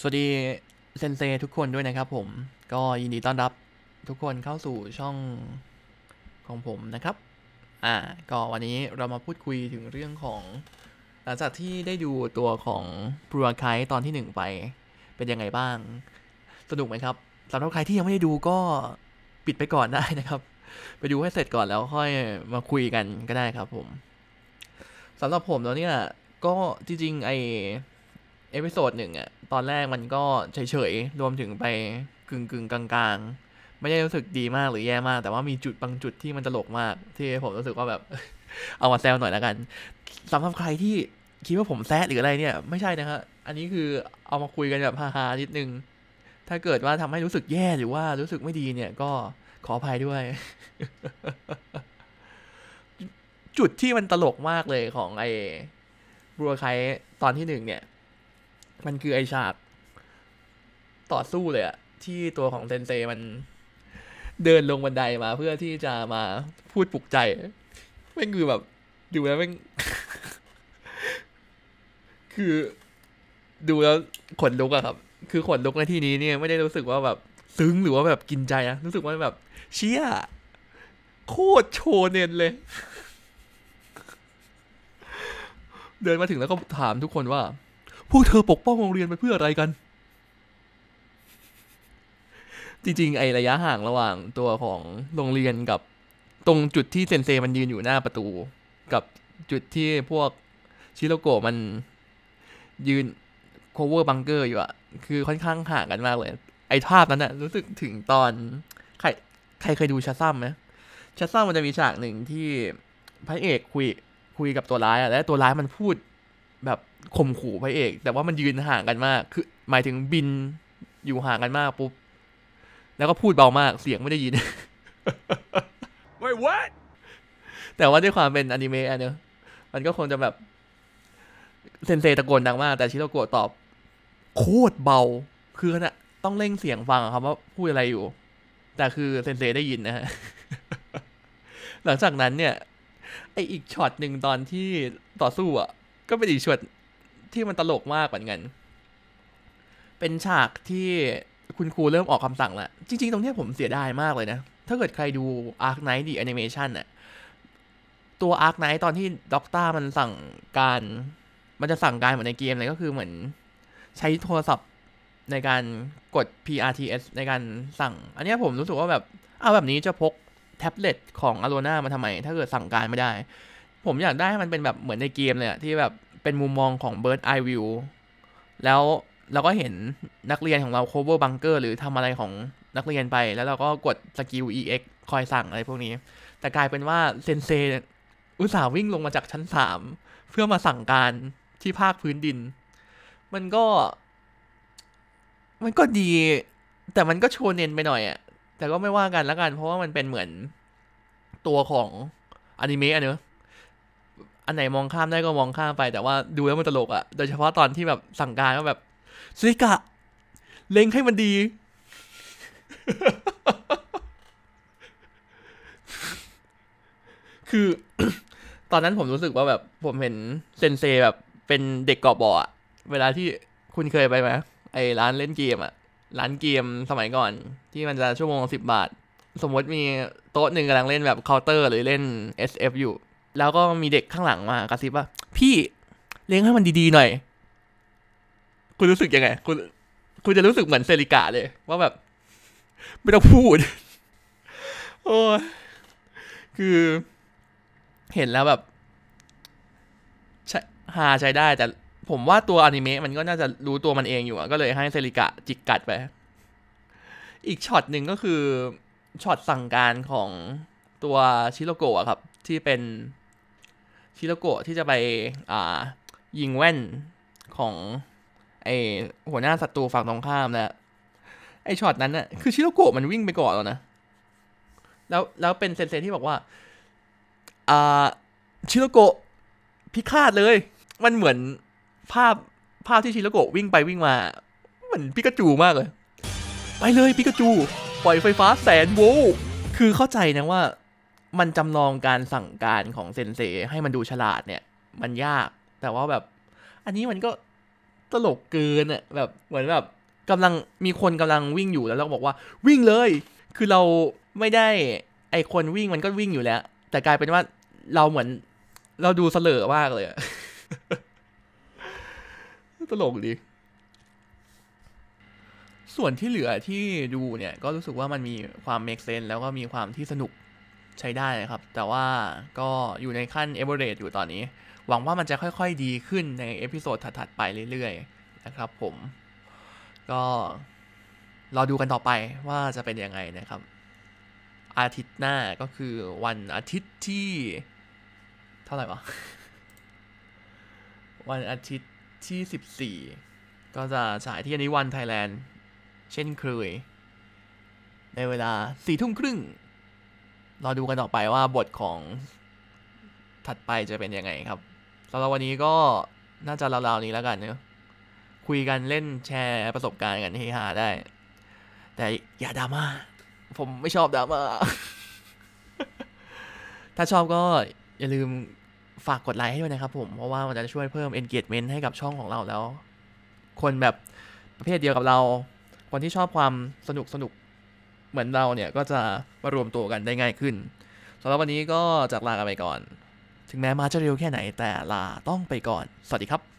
สวัสดีเซนเซทุกคนด้วยนะครับผมก็ยินดีต้อนรับทุกคนเข้าสู่ช่องของผมนะครับ อ่าก็วันนี้เรามาพูดคุยถึงเรื่องของ หลังจากที่ได้ดูตัวของปลัวไคตอนที่1ไป เป็นยังไงบ้าง สนุกไหมครับสำหรับใครที่ยังไม่ได้ดูก็ปิดไปก่อนได้นะครับ ไปดูให้เสร็จก่อนแล้วค่อยมาคุยกันก็ได้ครับผมสำหรับผมแล้วเนี่ยก็จริงๆไอเอพิโซดหนึ่งอะตอนแรกมันก็เฉยๆ รวมถึงไปกึ่งกึ่งกลางๆ ไม่ได้รู้สึกดีมากหรือแย่มาก แต่ว่ามีจุด บางจุดที่มันตลกมากที่ผมรู้สึกว่าแบบ เอามาแซวหน่อยแล้วกันสำหรับใครที่ คิดว่าผมแซะหรืออะไร เนี่ย ไม่ใช่นะฮะ อันนี้คือ เอามาคุยกันแบบฮาๆนิดนึง ถ้าเกิดว่าทำให้รู้สึกแย่หรือว่ารู้สึกไม่ดีเนี่ย ก็ขออภัยด้วย จุดที่มันตลกมากเลยของไอ้บัวไคตอนที่หนึ่งเนี่ยมันคือไอฉาก ต่อสู้เลยอะที่ตัวของเซนเซมัน เดินลงบันไดมาเพื่อที่จะมาพูดปลุกใจม่งคือแบบดูแล้วม่คือ ดูแล้วขนลุกอะครับ คือขนลุกในที่นี้เนี่ย ไม่ได้รู้สึกว่าแบบซึ้งหรือว่าแบบกินใจนะรู้สึกว่าแบบเชี่ยโคตรโชเนนเลย เดินมาถึงแล้วก็ถามทุกคนว่าพวกเธอ ปกป้องโรงเรียนไปเพื่ออะไรกัน จริงๆ ไอระยะห่างระหว่างตัวของโรงเรียนกับตรงจุดที่เซนเซมันยืนอยู่หน้าประตูกับจุดที่พวกชิโรโกะมันยืน cover บังเกอร์อยู่อะ คือค่อนข้างห่างกันมากเลย ไอภาพนั้นอะรู้สึกถึงตอนใครใครเคยดูชาซัมไหมชาซัมมันจะมีฉากหนึ่งที่พระเอกคุย คุยกับตัวร้ายอะและตัวร้ายมันพูดแบบข่มขู่พระเอก แต่ว่ามันยืนห่างกันมาก คือ หมายถึงบินอยู่ห่างกันมากปุ๊บแล้วก็พูดเบามาก เสียงไม่ได้ยิน Wait what แต่ว่าด้วยความเป็นอนิเมะอันเนอะมันก็คงจะแบบเซนเซตะโกนดังมากแต่ชิโตโกะตอบโคตรเบา คือขณะต้องเร่งเสียงฟังครับว่าพูดอะไรอยู่ แต่คือเซนเซได้ยินนะฮะหลังจากนั้นเนี่ย ไออีกช็อตหนึ่งตอนที่ต่อสู้อ่ะก็เป็นอีกช็อตที่มันตลกมากเหมือนกัน เป็นฉากที่คุณครูเริ่มออกคำสั่งแล้ว จริงๆตรงนี้ผมเสียดายมากเลยนะ ถ้าเกิดใครดู Arc ์ n i g h t ดีแอนิเมชันน่ะตัว Arc ์ n i g h t ตอนที่ด็อกเตอร์มันสั่งการ มันจะสั่งการเหมือนในเกมเลยก็คือเหมือน ใช้โทรศัพท์ในการกด PRTS ในการสั่ง อันนี้ผมรู้สึกว่าแบบเอาแบบนี้จะพกแท็บเล็ตของอโลนามาทำไม ถ้าเกิดสั่งการไม่ได้ผมอยากได้มันเป็นแบบเหมือนในเกมเลยอะที่แบบเป็นมุมมองของ Bird Eye View แล้วเราก็เห็นนักเรียนของเรา cover bunker หรือทำอะไรของนักเรียนไป แล้วเราก็กดสกิล EX คอยสั่งอะไรพวกนี้ แต่กลายเป็นว่าเซนเซอุตส่าห์วิ่งลงมาจากชั้นสามเพื่อมาสั่งการที่ภาคพื้นดิน มันก็ มันก็ดี แต่มันก็โชว์เน้นไปหน่อยอะแต่ก็ไม่ว่ากันละกันเพราะว่ามันเป็นเหมือนตัวของอนิเมะอะเนอะอันไหนมองข้ามได้ก็มองข้ามไปแต่ว่าดูแล้วมันตลกอะโดยเฉพาะตอนที่แบบสั่งการก็แบบซิกะ เล็งให้มันดี คือ ตอนนั้นผมรู้สึกว่าแบบผมเห็นเซนเซแบบเป็นเด็กกอบบ่อะเวลาที่คุณเคยไปไหมไอ้ร้านเล่นเกมอะร้านเกมสมัยก่อน ที่มันจะชั่วโมงสิบบาท สมมติมีโต๊ะหนึ่งกำลังเล่นแบบเคาน์เตอร์หรือเล่น SF อยู่แล้วก็มีเด็กข้างหลังมา กระซิบว่าพี่เลี้ยงให้มันดีๆหน่อย คุณรู้สึกยังไง คุณคุณจะรู้สึกเหมือนเซริกะเลย ว่าแบบ ไม่ต้องพูดโอ้คือ เห็นแล้วแบบชฮาใช้ได้แต่ผมว่าตัวอนิเมะมันก็น่าจะรู้ตัวมันเองอยู่ก็เลยให้เซริกะจิกกัดไป อีกช็อตหนึ่งก็คือช็อตสั่งการของตัวชิโรโกะครับ ที่เป็นชิโรโกะที่จะไปยิงแว่นของ ไอหัวหน้าศัตรูฝั่งตรงข้ามนะไอช็อตนั้นนะ่ะคือชิโรโกะมันวิ่งไปก่อนแล้วนะแล้วแล้วเป็นเซนเซที่บอกว่าอ่าชิโรโกะพิฆาตเลย มันเหมือนภาพภาพที่ชิโรโกะวิ่งไปวิ่งมาเหมือนปิกาจูมากเลย ไปเลยปิกาจู ปล่อยไฟฟ้าแสนโวลต์คือเข้าใจนะว่ามันจำลองการสั่งการของเซนเซ ให้มันดูฉลาดเนี่ยมันยากแต่ว่าแบบ อันนี้มันก็ตลกเกินอะแบบเหมือนแบบกำลังมีคนกำลังวิ่งอยู่แล้วเราบอกว่าวิ่งเลย คือเราไม่ได้ไอคนวิ่งมันก็วิ่งอยู่แล้ว แต่กลายเป็นว่าเราเหมือนเราดูเสลอมากเลยตลกดี ส่วนที่เหลือที่ดูเนี่ยก็รู้สึกว่ามันมีความเมกเซน แล้วก็มีความที่สนุกใช้ได้ครับ แต่ว่าก็อยู่ในขั้น a v e r a ร e อยู่ตอนนี้ หวังว่ามันจะค่อยๆ ดีขึ้นในเอพิโซดถัดๆ ไปเรื่อยๆ นะครับผมก็รอดูกันต่อไปว่าจะเป็นยังไงนะครับ อาทิตย์หน้าก็คือวันอาทิตย์ที่ เท่าไหร่วะ วันอาทิตย์ที่ 14 ก็จะฉายที่อันนี้วันไทยแลนด์เช่นเคยในเวลาสี่ทุ่มครึ่งรอดูกันต่อไปว่าบทของถัดไปจะเป็นยังไงครับสำหรับวันนี้ก็น่าจะราวๆนี้แล้วกันเนาะคุยกันเล่นแชร์ประสบการณ์กันี่ฮาได้ แต่อย่าดราม่า ผมไม่ชอบดราม่า ถ้าชอบก็อย่าลืมฝากกดไลค์ให้ด้วยนะครับผม เพราะว่ามันจะช่วยเพิ่ม engagement ให้กับช่องของเราแล้ว คนแบบประเภทเดียวกับเรา คนที่ชอบความสนุกสนุกเหมือนเราเนี่ยก็จะมารวมตัวกันได้ง่ายขึ้น สำหรับวันนี้ก็จากลากันไปก่อน ถึงแม้มาจะเร็วแค่ไหนแต่ลาต้องไปก่อน สวัสดีครับ